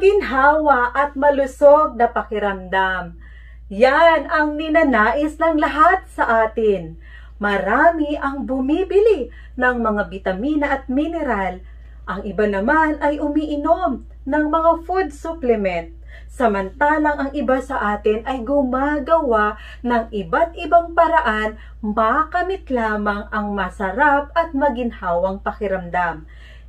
maginhawa at malusog na pakiramdam. Yan ang ninanais ng lahat sa atin. Marami ang bumibili ng mga bitamina at mineral. Ang iba naman ay umiinom ng mga food supplement. Samantalang ang iba sa atin ay gumagawa ng iba't ibang paraan makamit lamang ang masarap at maginhawang pakiramdam.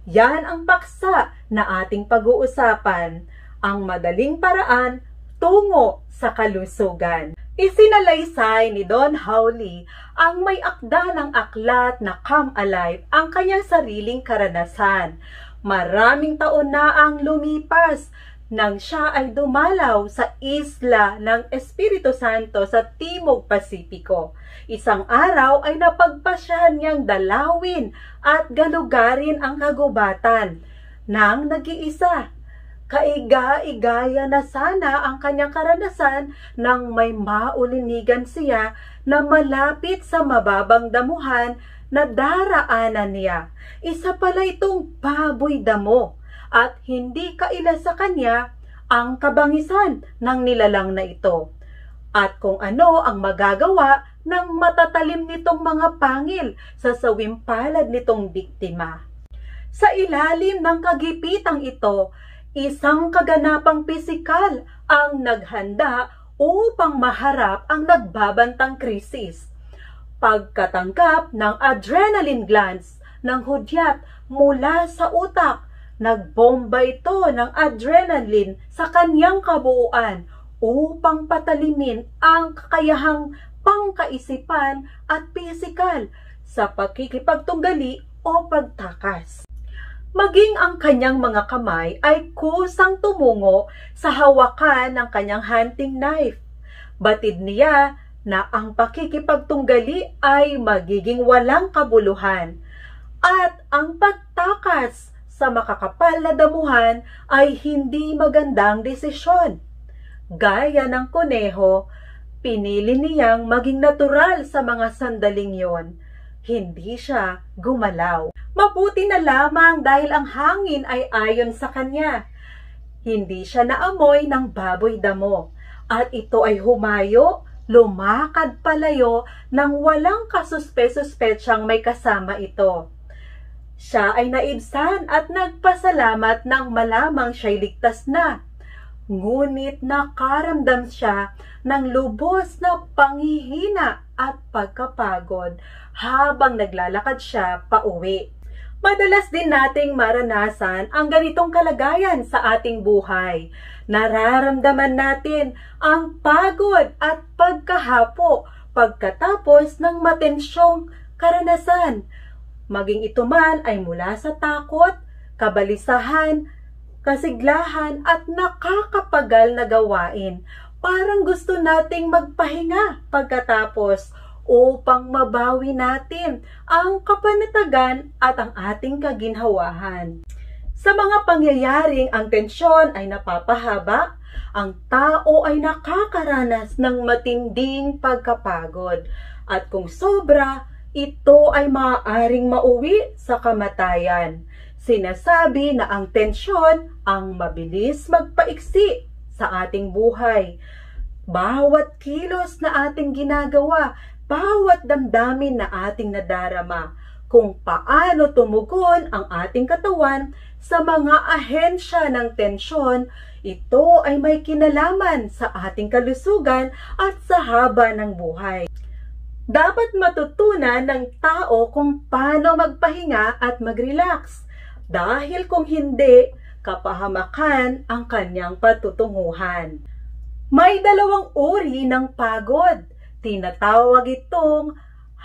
Yan ang paksa na ating pag-uusapan, ang madaling paraan tungo sa kalusugan. Isinalaysay ni Don Howley ang may akda ng aklat na Come Alive ang kanyang sariling karanasan. Maraming taon na ang lumipas nang siya ay dumalaw sa isla ng Espiritu Santo sa Timog Pasipiko. Isang araw ay napagpasyahan niyang dalawin at galugarin ang kagubatan nang nag-iisa kaiga-igaya na sana ang kanyang karanasan nang may maulinigan siya na malapit sa mababang damuhan na daraanan niya. Isa pala itong baboy damo at hindi kaila sa kanya ang kabangisan ng nilalang na ito. At kung ano ang magagawa ng matatalim nitong mga pangil sa palad nitong biktima. Sa ilalim ng kagipitang ito, isang kaganapang pisikal ang naghanda upang maharap ang nagbabantang krisis. Pagkatangkap ng adrenaline glands ng hudyat mula sa utak Nagbomba ito ng adrenaline sa kanyang kabuuan upang patalimin ang kakayahang pangkaisipan at pisikal sa pagkikipagtunggali o pagtakas. Maging ang kanyang mga kamay ay kusang tumungo sa hawakan ng kanyang hunting knife. Batid niya na ang pakikipagtunggali ay magiging walang kabuluhan at ang pagtakas sa makakapal na damuhan ay hindi magandang desisyon. Gaya ng kuneho, pinili niyang maging natural sa mga sandaling yon. Hindi siya gumalaw. Mabuti na lamang dahil ang hangin ay ayon sa kanya. Hindi siya naamoy ng baboy damo. At ito ay humayo, lumakad palayo nang walang kasuspe-suspetsang may kasama ito. Siya ay naibsan at nagpasalamat nang malamang siya'y ligtas na. Ngunit nakaramdam siya ng lubos na panghihina at pagkapagod habang naglalakad siya pauwi. Madalas din nating maranasan ang ganitong kalagayan sa ating buhay. Nararamdaman natin ang pagod at pagkahapo pagkatapos ng matensyong karanasan maging ito man ay mula sa takot, kabalisahan, kasiglahan at nakakapagal na gawain. Parang gusto nating magpahinga pagkatapos upang mabawi natin ang kapanatagan at ang ating kaginhawahan. Sa mga pangyayaring ang tensyon ay napapahaba, ang tao ay nakakaranas ng matinding pagkapagod at kung sobra ito ay maaaring mauwi sa kamatayan. Sinasabi na ang tensyon ang mabilis magpaiksi sa ating buhay. Bawat kilos na ating ginagawa, bawat damdamin na ating nadarama, kung paano tumugon ang ating katawan sa mga ahensya ng tensyon, ito ay may kinalaman sa ating kalusugan at sa haba ng buhay dapat matutunan ng tao kung paano magpahinga at mag-relax. Dahil kung hindi, kapahamakan ang kanyang patutunguhan. May dalawang uri ng pagod. Tinatawag itong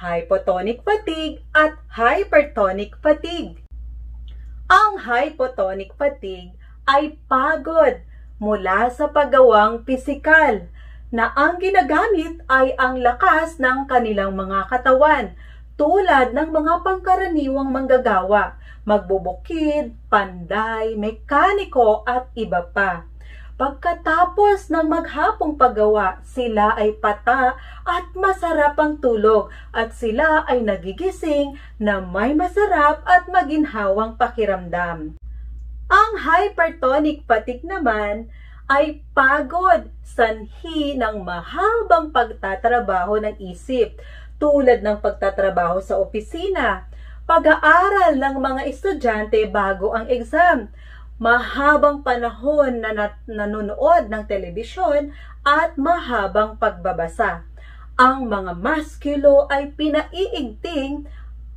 hypotonic fatigue at hypertonic fatigue. Ang hypotonic fatigue ay pagod mula sa paggawang pisikal na ang ginagamit ay ang lakas ng kanilang mga katawan tulad ng mga pangkaraniwang manggagawa, magbubukid, panday, mekaniko at iba pa. Pagkatapos ng maghapong paggawa, sila ay pata at masarap ang tulog at sila ay nagigising na may masarap at maginhawang pakiramdam. Ang hypertonic fatigue naman ay pagod, sanhi ng mahabang pagtatrabaho ng isip, tulad ng pagtatrabaho sa opisina, pag-aaral ng mga estudyante bago ang exam, mahabang panahon na nanonood ng telebisyon at mahabang pagbabasa. Ang mga maskulo ay pinaiigting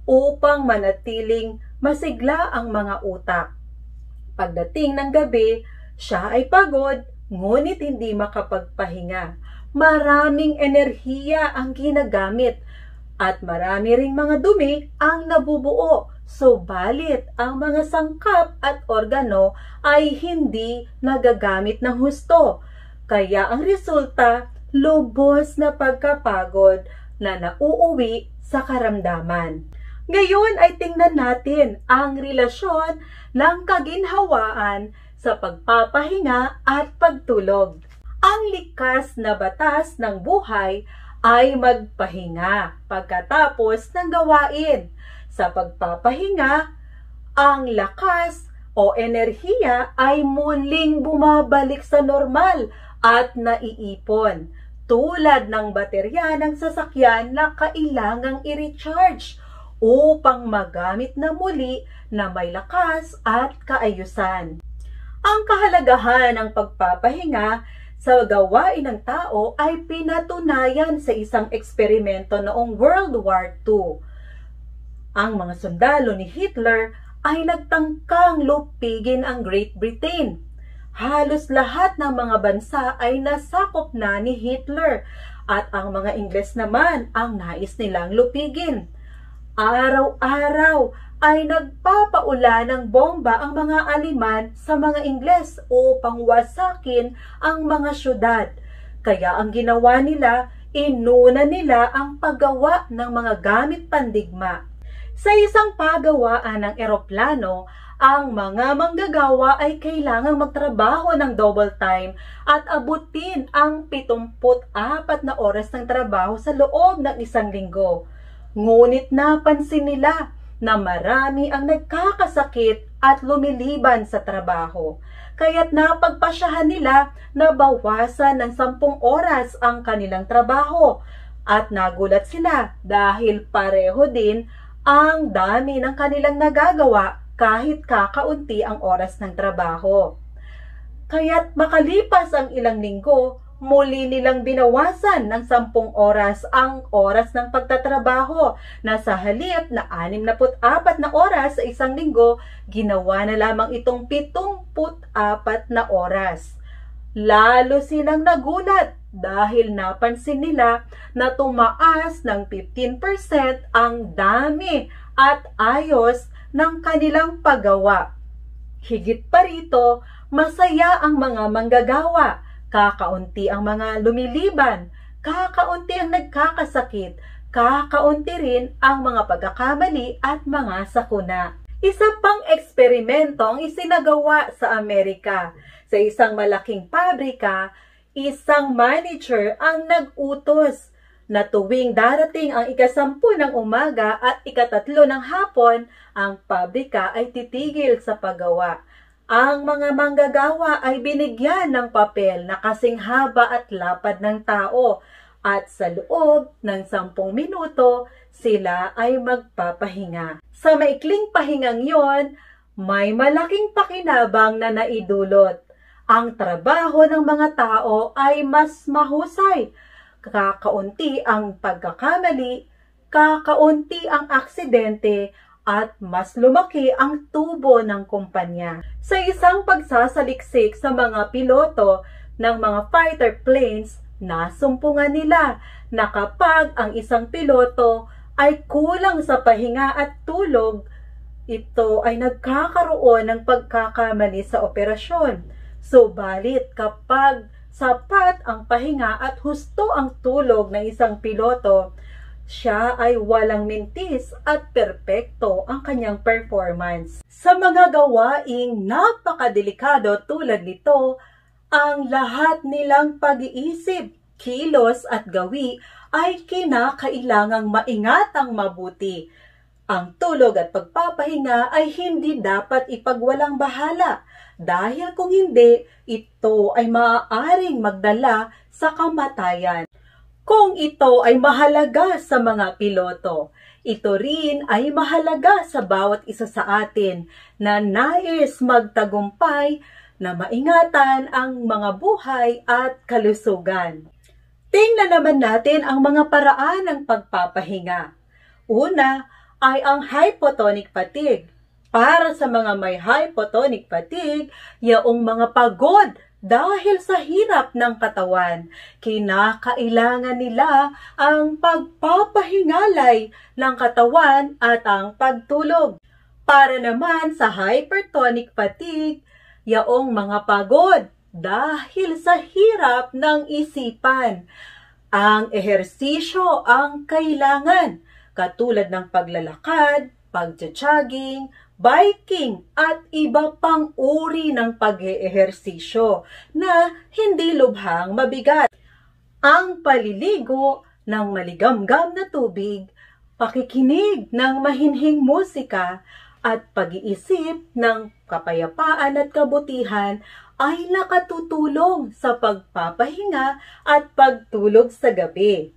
upang manatiling masigla ang mga utak. Pagdating ng gabi, siya ay pagod, ngunit hindi makapagpahinga. Maraming enerhiya ang ginagamit at marami ring mga dumi ang nabubuo. Subalit, ang mga sangkap at organo ay hindi nagagamit ng husto. Kaya ang resulta, lubos na pagkapagod na nauuwi sa karamdaman. Ngayon ay tingnan natin ang relasyon ng kaginhawaan sa pagpapahinga at pagtulog. Ang likas na batas ng buhay ay magpahinga pagkatapos ng gawain. Sa pagpapahinga, ang lakas o enerhiya ay muling bumabalik sa normal at naiipon tulad ng baterya ng sasakyan na kailangang i-recharge upang magamit na muli na may lakas at kaayusan. Ang kahalagahan ng pagpapahinga sa gawain ng tao ay pinatunayan sa isang eksperimento noong World War II. Ang mga sundalo ni Hitler ay nagtangkang lupigin ang Great Britain. Halos lahat ng mga bansa ay nasakop na ni Hitler at ang mga Ingles naman ang nais nilang lupigin. Araw-araw ay nagpapaula ng bomba ang mga Aliman sa mga Ingles upang wasakin ang mga syudad. Kaya ang ginawa nila, inuna nila ang paggawa ng mga gamit pandigma. Sa isang pagawaan ng eroplano, ang mga manggagawa ay kailangang magtrabaho ng double time at abutin ang 74 na oras ng trabaho sa loob ng isang linggo. Ngunit napansin nila na marami ang nagkakasakit at lumiliban sa trabaho. Kaya't napagpasyahan nila na bawasan ng sampung oras ang kanilang trabaho. At nagulat sila dahil pareho din ang dami ng kanilang nagagawa kahit kakaunti ang oras ng trabaho. Kaya't makalipas ang ilang linggo, muli nilang binawasan ng 10 oras ang oras ng pagtatrabaho. na sa halip na 64 na oras sa isang linggo, ginawa na lamang itong 74 na oras. Lalo silang nagulat dahil napansin nila na tumaas ng 15% ang dami at ayos ng kanilang paggawa. Higit pa rito, masaya ang mga manggagawa Kakaunti ang mga lumiliban, kakaunti ang nagkakasakit, kakaunti rin ang mga pagkakamali at mga sakuna. Isa pang eksperimento ang isinagawa sa Amerika. Sa isang malaking pabrika, isang manager ang nag-utos na tuwing darating ang ikasampu ng umaga at ikatatlo ng hapon, ang pabrika ay titigil sa paggawa. Ang mga manggagawa ay binigyan ng papel na kasing haba at lapad ng tao at sa loob ng 10 minuto sila ay magpapahinga. Sa maikling pahingang yon, may malaking pakinabang na naidulot. Ang trabaho ng mga tao ay mas mahusay. Kakaunti ang pagkakamali, kakaunti ang aksidente at mas lumaki ang tubo ng kumpanya. Sa isang pagsasaliksik sa mga piloto ng mga fighter planes, nasumpungan nila na kapag ang isang piloto ay kulang sa pahinga at tulog, ito ay nagkakaroon ng pagkakamali sa operasyon. Subalit kapag sapat ang pahinga at husto ang tulog ng isang piloto, siya ay walang mintis at perpekto ang kanyang performance. Sa mga gawaing napakadelikado tulad nito, ang lahat nilang pag-iisip, kilos at gawi ay kinakailangang maingatang mabuti. Ang tulog at pagpapahinga ay hindi dapat ipagwalang bahala dahil kung hindi, ito ay maaaring magdala sa kamatayan kung ito ay mahalaga sa mga piloto. Ito rin ay mahalaga sa bawat isa sa atin na nais magtagumpay na maingatan ang mga buhay at kalusugan. Tingnan naman natin ang mga paraan ng pagpapahinga. Una ay ang hypotonic fatigue. Para sa mga may hypotonic fatigue, yaong mga pagod dahil sa hirap ng katawan, kinakailangan nila ang pagpapahingalay ng katawan at ang pagtulog. Para naman sa hypertonic fatigue, yaong mga pagod dahil sa hirap ng isipan. Ang ehersisyo ang kailangan, katulad ng paglalakad, pagtsatsyaging, biking at iba pang uri ng pag-eehersisyo na hindi lubhang mabigat. Ang paliligo ng maligamgam na tubig, pakikinig ng mahinhing musika, at pag-iisip ng kapayapaan at kabutihan ay nakatutulong sa pagpapahinga at pagtulog sa gabi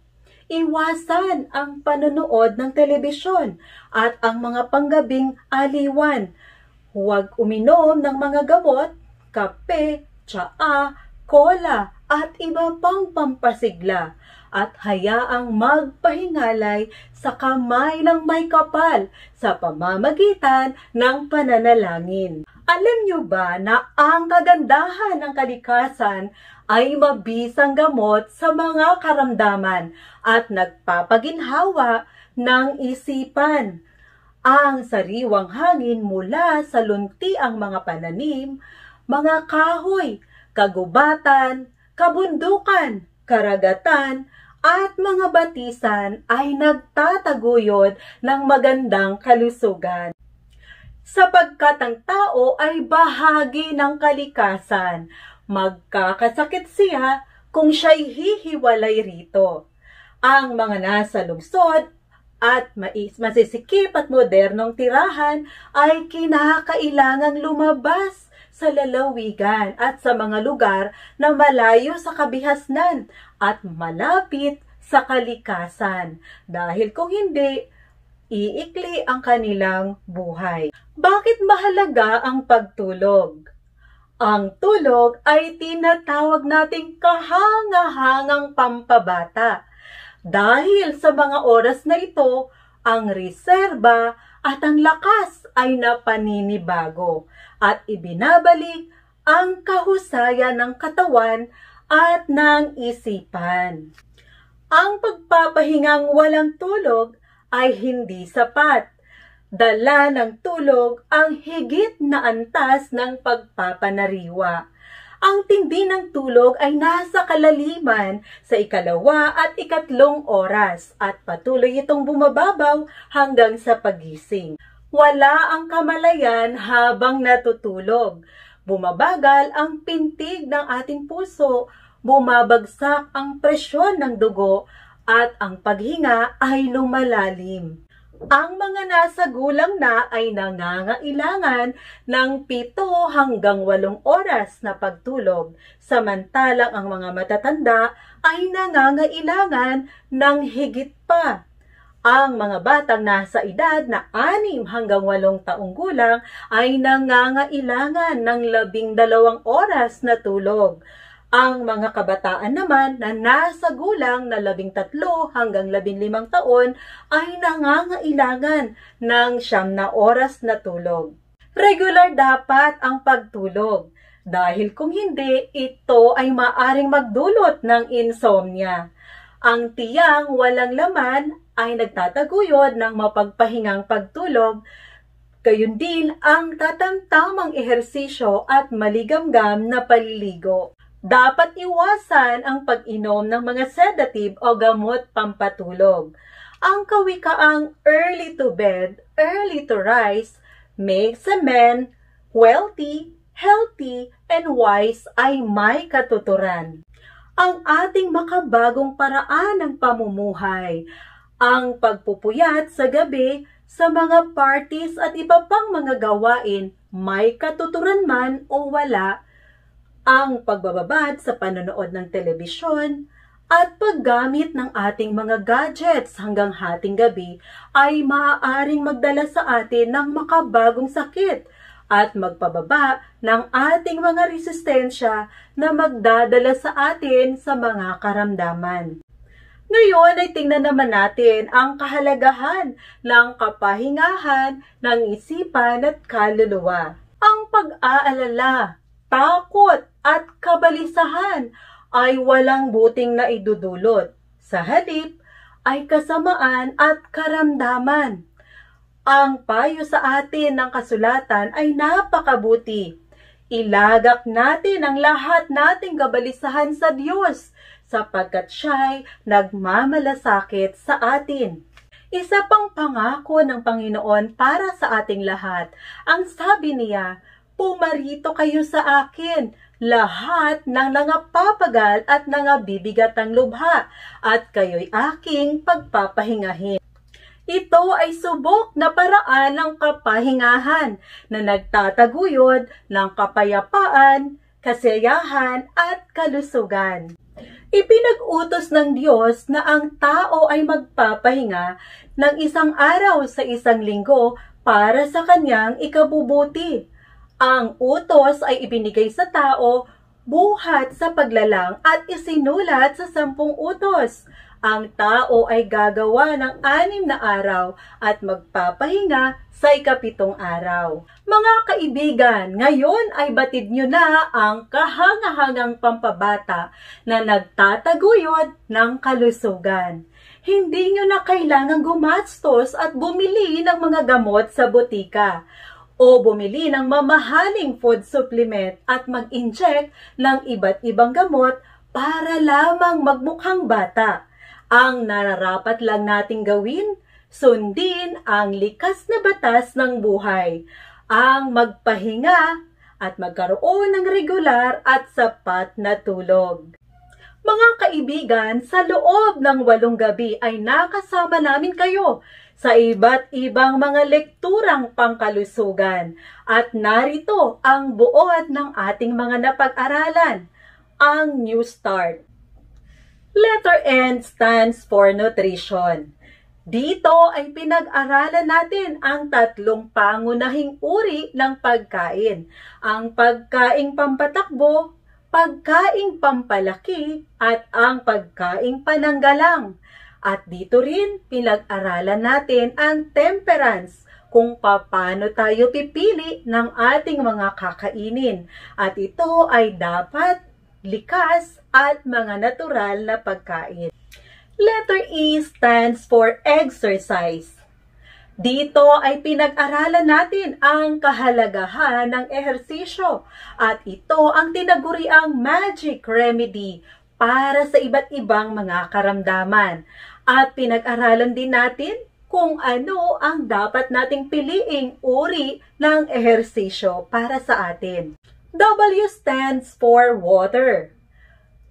iwasan ang panonood ng telebisyon at ang mga panggabing aliwan. Huwag uminom ng mga gamot, kape, tsaa, kola at iba pang pampasigla at hayaang magpahingalay sa kamay ng may kapal sa pamamagitan ng pananalangin. Alam nyo ba na ang kagandahan ng kalikasan ay mabisang gamot sa mga karamdaman at nagpapaginhawa ng isipan? Ang sariwang hangin mula sa lunti ang mga pananim, mga kahoy, kagubatan, kabundukan, karagatan, at mga batisan ay nagtataguyod ng magandang kalusugan. Sapagkat ang tao ay bahagi ng kalikasan, magkakasakit siya kung siya'y hihiwalay rito. Ang mga nasa lungsod at masisikip at modernong tirahan ay kinakailangang lumabas sa lalawigan at sa mga lugar na malayo sa kabihasnan at malapit sa kalikasan. Dahil kung hindi, iikli ang kanilang buhay. Bakit mahalaga ang pagtulog? Ang tulog ay tinatawag nating kahangahangang pampabata. Dahil sa mga oras na ito, ang reserba at ang lakas ay napaninibago at ibinabalik ang kahusayan ng katawan at ng isipan. Ang pagpapahingang walang tulog ay hindi sapat. Dala ng tulog ang higit na antas ng pagpapanariwa. Ang tindi ng tulog ay nasa kalaliman sa ikalawa at ikatlong oras at patuloy itong bumababaw hanggang sa pagising. Wala ang kamalayan habang natutulog. Bumabagal ang pintig ng ating puso, bumabagsak ang presyon ng dugo, at ang paghinga ay lumalalim ang mga nasa gulang na ay nangangailangan ng 7 hanggang 8 oras na pagtulog, samantalang ang mga matatanda ay nangangailangan ng higit pa ang mga batang nasa edad na 6 hanggang 8 taong gulang ay nangangailangan ng 12 oras na tulog. Ang mga kabataan naman na nasa gulang na 13 hanggang 15 taon ay nangangailangan ng 9 na oras na tulog. Regular dapat ang pagtulog dahil kung hindi, ito ay maaring magdulot ng insomnia. Ang tiyang walang laman ay nagtataguyod ng mapagpahingang pagtulog, gayon din ang tatamtamang ehersisyo at maligamgam na paliligo. Dapat iwasan ang pag-inom ng mga sedative o gamot pampatulog. Ang kawikaang early to bed, early to rise makes a man wealthy, healthy, and wise ay may katuturan. Ang ating makabagong paraan ng pamumuhay ang pagpupuyat sa gabi sa mga parties at iba pang mga gawain, may katuturan man o wala, ang pagbababad sa panonood ng telebisyon, at paggamit ng ating mga gadgets hanggang hating gabi ay maaaring magdala sa atin ng makabagong sakit at magpababa ng ating mga resistensya na magdadala sa atin sa mga karamdaman. Ngayon ay tingnan naman natin ang kahalagahan ng kapahingahan ng isipan at kaluluwa. Ang pag-aalala, takot at kabalisahan ay walang buting na idudulot. Sa halip ay kasamaan at karamdaman. Ang payo sa atin ng kasulatan ay napakabuti. Ilagak natin ang lahat nating kabalisahan sa Diyos sapagkat siya'y nagmamalasakit sa atin. Isa pang pangako ng Panginoon para sa ating lahat. Ang sabi niya, pumarito kayo sa akin, lahat ng nangapapagal at nangabibigat ng lubha, at kayo'y aking pagpapahingahin. Ito ay subok na paraan ng kapahingahan na nagtataguyod ng kapayapaan, kasiyahan at kalusugan. Ipinag-utos ng Diyos na ang tao ay magpapahinga ng isang araw sa isang linggo para sa kanyang ikabubuti. Ang utos ay ibinigay sa tao buhat sa paglalang at isinulat sa sampung utos ang tao ay gagawa ng anim na araw at magpapahinga sa ikapitong araw. Mga kaibigan, ngayon ay batid nyo na ang kahangahangang pampabata na nagtataguyod ng kalusugan. Hindi nyo na kailangan gumastos at bumili ng mga gamot sa botika o bumili ng mamahaling food supplement at mag-inject ng iba't ibang gamot para lamang magmukhang bata. Ang nararapat lang nating gawin, sundin ang likas na batas ng buhay, ang magpahinga at magkaroon ng regular at sapat na tulog. Mga kaibigan, sa loob ng walong gabi ay nakasama namin kayo sa iba't ibang mga lekturang pangkalusugan at narito ang buod ng ating mga napag-aralan, ang New Start. Letter N stands for nutrition. Dito ay pinag-aralan natin ang tatlong pangunahing uri ng pagkain. Ang pagkaing pampatakbo, pagkaing pampalaki, at ang pagkaing pananggalang. At dito rin pinag-aralan natin ang temperance, kung paano tayo pipili ng ating mga kakainin. At ito ay dapat likas at mga natural na pagkain. Letter E stands for exercise. Dito ay pinag-aralan natin ang kahalagahan ng ehersisyo at ito ang tinaguriang magic remedy para sa iba't ibang mga karamdaman. At pinag-aralan din natin kung ano ang dapat nating piliing uri ng ehersisyo para sa atin. W stands for water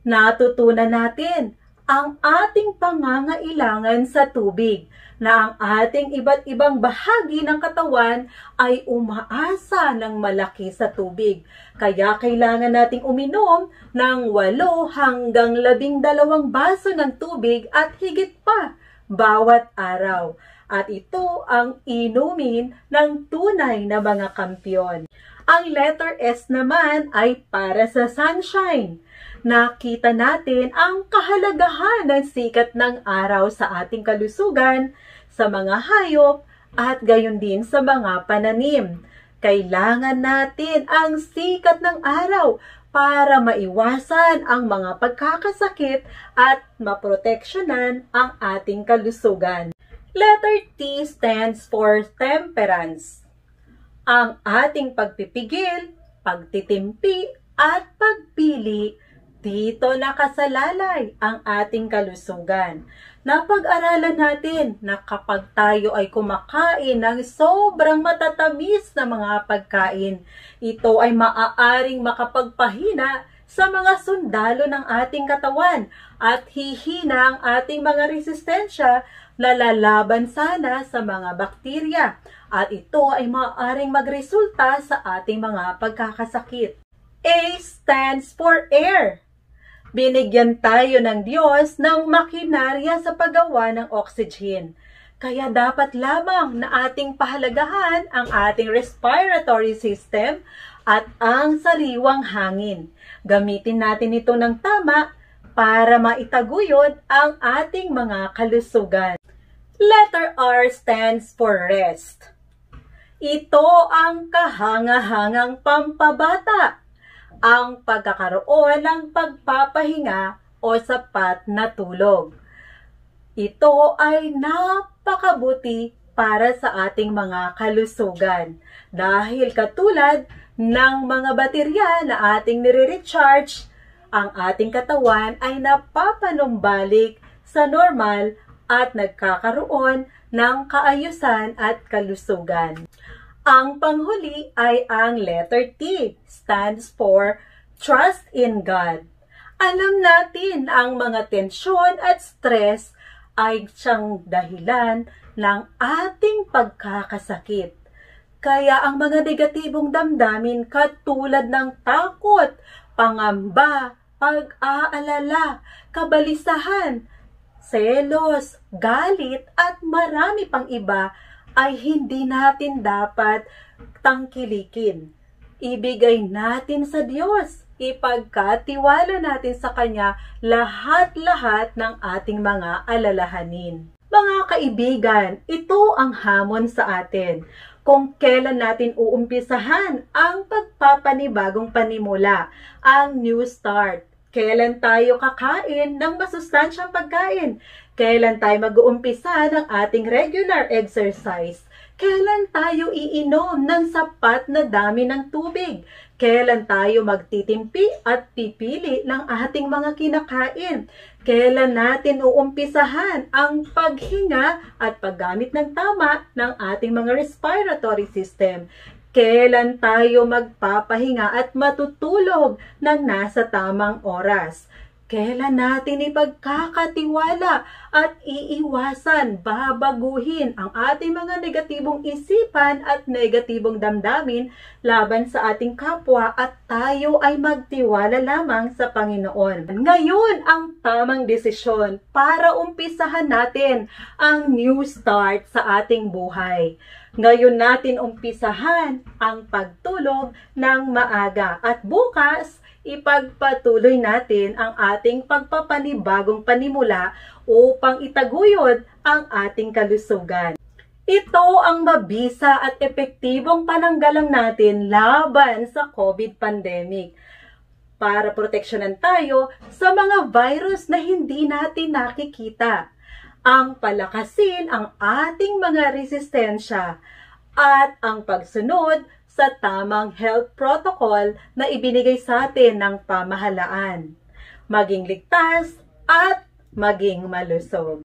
natutunan natin ang ating pangangailangan sa tubig na ang ating iba't ibang bahagi ng katawan ay umaasa ng malaki sa tubig. Kaya kailangan nating uminom ng 8 hanggang 12 baso ng tubig at higit pa bawat araw. At ito ang inumin ng tunay na mga kampiyon. Ang letter S naman ay para sa sunshine. Nakita natin ang kahalagahan ng sikat ng araw sa ating kalusugan, sa mga hayop, at gayon din sa mga pananim. Kailangan natin ang sikat ng araw para maiwasan ang mga pagkakasakit at maproteksyonan ang ating kalusugan. Letter T stands for temperance ang ating pagpipigil, pagtitimpi, at pagpili, dito nakasalalay ang ating kalusugan. Napag-aralan natin na kapag tayo ay kumakain ng sobrang matatamis na mga pagkain, ito ay maaaring makapagpahina sa mga sundalo ng ating katawan at hihina ang ating mga resistensya na lalaban sana sa mga bakterya at ito ay maaaring magresulta sa ating mga pagkakasakit. A stands for air. Binigyan tayo ng Diyos ng makinarya sa paggawa ng oxygen. Kaya dapat lamang na ating pahalagahan ang ating respiratory system at ang sariwang hangin. Gamitin natin ito ng tama para maitaguyod ang ating mga kalusugan. Letter R stands for rest. Ito ang kahangahangang pampabata, ang pagkakaroon ng pagpapahinga o sapat na tulog. Ito ay napakabuti para sa ating mga kalusugan dahil katulad ng mga baterya na ating nire-recharge ang ating katawan ay napapanumbalik sa normal at nagkakaroon ng kaayusan at kalusugan. Ang panghuli ay ang letter T, stands for Trust in God. Alam natin ang mga tensyon at stress ay siyang dahilan ng ating pagkakasakit. Kaya ang mga negatibong damdamin katulad ng takot, pangamba, pag-aalala, kabalisahan, selos, galit at marami pang iba ay hindi natin dapat tangkilikin. Ibigay natin sa Diyos, ipagkatiwala natin sa Kanya lahat-lahat ng ating mga alalahanin. Mga kaibigan, ito ang hamon sa atin kung kailan natin uumpisahan ang pagpapanibagong panimula, ang new start Kailan tayo kakain ng masustansyang pagkain? Kailan tayo mag-uumpisa ng ating regular exercise? Kailan tayo iinom ng sapat na dami ng tubig? Kailan tayo magtitimpi at pipili ng ating mga kinakain? Kailan natin uumpisahan ang paghinga at paggamit ng tama ng ating mga respiratory system? Kailan tayo magpapahinga at matutulog ng nasa tamang oras? Kailan natin ipagkakatiwala at iiwasan, babaguhin ang ating mga negatibong isipan at negatibong damdamin laban sa ating kapwa at tayo ay magtiwala lamang sa Panginoon. Ngayon ang tamang desisyon para umpisahan natin ang new start sa ating buhay. Ngayon natin umpisahan ang pagtulog ng maaga at bukas ipagpatuloy natin ang ating pagpapanibagong panimula upang itaguyod ang ating kalusugan. Ito ang mabisa at epektibong pananggalang natin laban sa COVID pandemic para proteksyonan tayo sa mga virus na hindi natin nakikita. Ang palakasin ang ating mga resistensya at ang pagsunod sa tamang health protocol na ibinigay sa atin ng pamahalaan. Maging ligtas at maging malusog.